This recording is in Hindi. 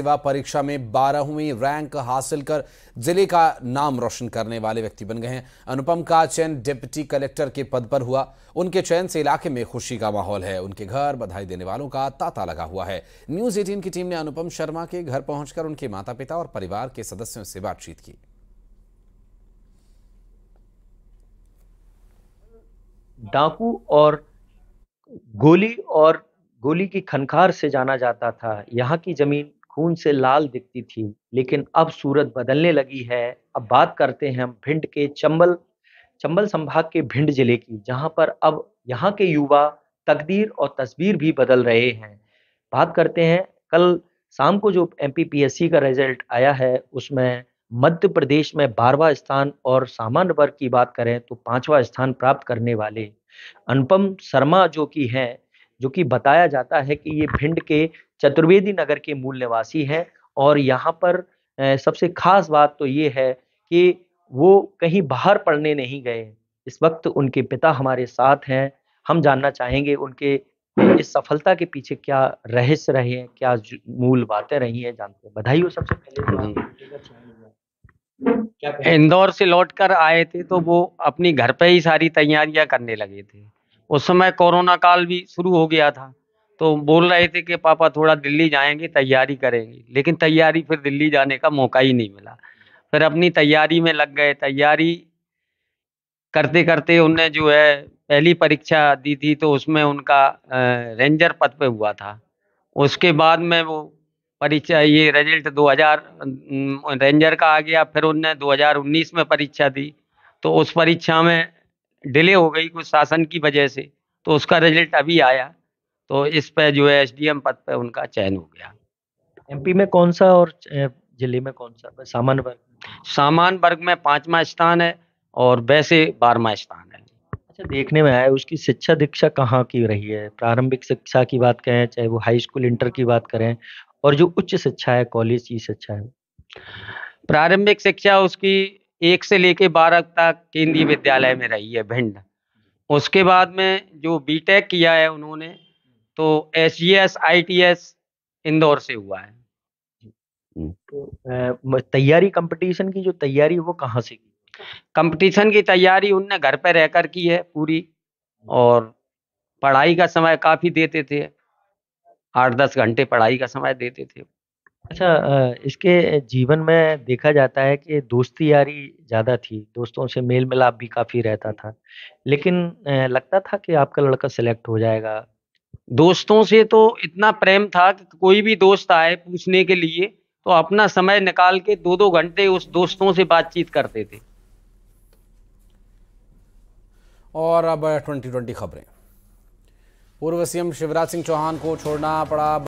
सेवा परीक्षा में बारहवीं रैंक हासिल कर जिले का नाम रोशन करने वाले व्यक्ति बन गए हैं अनुपम का चयन डिप्टी कलेक्टर के पद पर हुआ उनके चयन से इलाके में खुशी का माहौल है उनके घर बधाई देने वालों का तांता लगा हुआ है न्यूज एटीन की टीम ने अनुपम शर्मा के घर पहुंचकर उनके माता पिता और परिवार के सदस्यों से बातचीत की डाकू और गोली और गोली की खनखार से जाना जाता था यहाँ की जमीन खून से लाल दिखती थी लेकिन अब सूरत बदलने लगी है अब बात करते हैं हम भिंड के चंबल चंबल संभाग के भिंड जिले की जहां पर अब यहां के युवा तकदीर और तस्वीर भी बदल रहे हैं बात करते हैं कल शाम को जो एम का रिजल्ट आया है उसमें मध्य प्रदेश में बारहवा स्थान और सामान्य वर्ग की बात करें तो पांचवा स्थान प्राप्त करने वाले अनुपम शर्मा जो कि हैं जो कि बताया जाता है कि ये भिंड के चतुर्वेदी नगर के मूल निवासी हैं और यहाँ पर सबसे खास बात तो ये है कि वो कहीं बाहर पढ़ने नहीं गए इस वक्त उनके पिता हमारे साथ हैं हम जानना चाहेंगे उनके इस सफलता के पीछे क्या रहस्य रहे हैं क्या मूल बातें रही हैं जानते हैं बधाई हो सबसे पहले तो हम्म। इंदौर से लौटकर आए थे तो वो अपनी घर पे ही सारी तैयारियां करने लगे थे उस समय कोरोना काल भी शुरू हो गया था तो बोल रहे थे कि पापा थोड़ा दिल्ली जाएंगे तैयारी करेंगे लेकिन तैयारी फिर दिल्ली जाने का मौका ही नहीं मिला फिर अपनी तैयारी में लग गए तैयारी करते करते उनने जो है पहली परीक्षा दी थी तो उसमें उनका रेंजर पद पे हुआ था उसके बाद में वो परीक्षा ये रिजल्ट 2000 रेंजर का आ गया फिर उनने 2019 में परीक्षा दी तो उस परीक्षा में डिले हो गई कुछ शासन की वजह से तो उसका रिजल्ट अभी आया तो इस पर जो है एसडीएम पद पर उनका चयन हो गया एमपी में कौन सा और जिले में कौन सा सामान्य वर्ग सामान्य वर्ग में पांचवा स्थान है और वैसे बारहवा स्थान है अच्छा देखने में आया उसकी शिक्षा दीक्षा कहाँ की रही है प्रारंभिक शिक्षा की बात करें चाहे वो हाई स्कूल इंटर की बात करें और जो उच्च शिक्षा है कॉलेज की शिक्षा है प्रारंभिक शिक्षा उसकी एक से लेके बारह तक केंद्रीय विद्यालय में रही है भिंड उसके बाद में जो बीटेक किया है उन्होंने तो S G S I T S Indore से हुआ है हम्म। तो तैयारी कंपटीशन की जो तैयारी वो कहाँ से की कंपटीशन की तैयारी उनने घर पे रहकर की है पूरी और पढ़ाई का समय काफ़ी देते थे आठ दस घंटे पढ़ाई का समय देते थे अच्छा इसके जीवन में देखा जाता है कि दोस्ती यारी ज़्यादा थी, दोस्तों से मेल-मिलाप भी काफ़ी रहता था। लेकिन लगता था कि आपका लड़का सेलेक्ट हो जाएगा? दोस्तों से तो इतना प्रेम था कि कोई भी दोस्त आए पूछने के लिए, तो अपना समय निकाल के दो दो घंटे उस दोस्तों से बातचीत करते थे। और अब ट्वेंटी ट्वेंटी खबरें। पूर्व सीएम शिवराज सिंह चौहान को छोड़ना पड़ा।